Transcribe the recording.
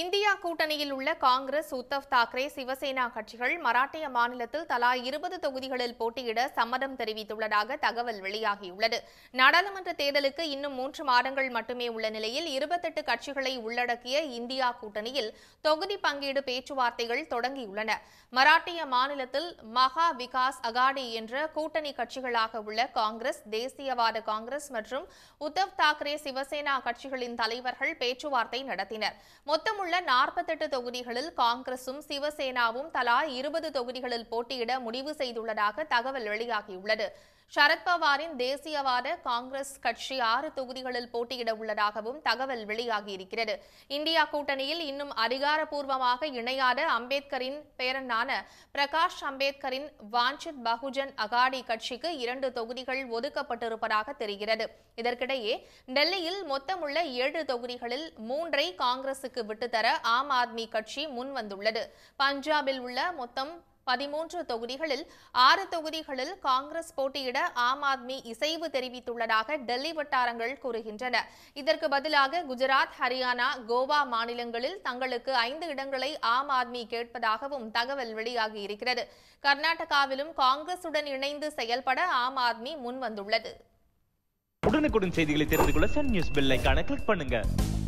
India கூட்டணியில் உள்ள காங்கிரஸ் உத்தவ் தாக்கரே சிவசேனா கட்சிகள் மராட்டிய மாநிலத்தில் தலா இருபது தொகுதிகளில் போட்டியிட சம்மதம் தெரிவித்துள்ளதாக தகவல் வெளியாகியுள்ளது நாடாளுமன்ற தேர்தலுக்கு இன்னும் மூன்று மாதங்கள் மட்டுமே உள்ள நிலையில் இருபத்தெட்டு கட்சிகளை உள்ளடக்கிய இந்தியா கூட்டணியில் தொகுதி பங்கீடு பேச்சுவார்த்தைகள் தொடங்கியுள்ளன மராட்டிய மாநிலத்தில் மகா விகாஸ் அகாடி என்ற கூட்டணி கட்சிகளாக உள்ள காங்கிரஸ் தேசியவாத காங்கிரஸ் மற்றும் உத்தவ் தாக்கரே சிவசேனா கட்சிகளின் தலைவர்கள் பேச்சுவார்த்தை நடத்தினர் மொத்தம் மீதமுள்ள நாற்பத்தெட்டு தொகுதிகளில் காங்கிரசும் சிவசேனாவும் தலா இருபது தொகுதிகளில் போட்டியிட முடிவு செய்துள்ளதாக தகவல் வெளியாகியுள்ளது சரத்பவாரின் தேசியவாத காங்கிரஸ் கட்சி ஆறு தொகுதிகளில் போட்டியிட உள்ளதாகவும் தகவல் வெளியாகியிருக்கிறது இந்தியா கூட்டணியில் இன்னும் அதிகாரப்பூர்வமாக இணையாத அம்பேத்கரின் பேரனான பிரகாஷ் அம்பேத்கரின் வாஞ்சித் பகுஜன் அகாடி கட்சிக்கு இரண்டு தொகுதிகள் ஒதுக்கப்பட்டிருப்பதாக தெரிகிறது இதற்கிடையே டெல்லியில் மொத்தமுள்ள ஏழு தொகுதிகளில் மூன்றை காங்கிரசுக்கு விட்டுத்தர ஆம் ஆத்மி கட்சி முன்வந்துள்ளது பஞ்சாபில் உள்ள மொத்தம் பதிமூன்று தொகுதிகளில் ஆறு தொகுதிகளில் காங்கிரஸ் போட்டியிட ஆம் ஆத்மி இசைவு தெரிவித்துள்ளதாக டெல்லி வட்டாரங்கள் கூறுகின்றன இதற்கு பதிலாக குஜராத் ஹரியானா கோவா மாநிலங்களில் தங்களுக்கு ஐந்து இடங்களை ஆம் ஆத்மி கேட்பதாகவும் தகவல் வெளியாகி இருக்கிறது கர்நாடகாவிலும் காங்கிரசுடன் இணைந்து செயல்பட ஆம் ஆத்மி முன்வந்துள்ளது உடனுக்குடன் செய்திகளை தெரிந்து கொள்ள சன் நியூஸ் பெல் கிளிக் பண்ணுங்க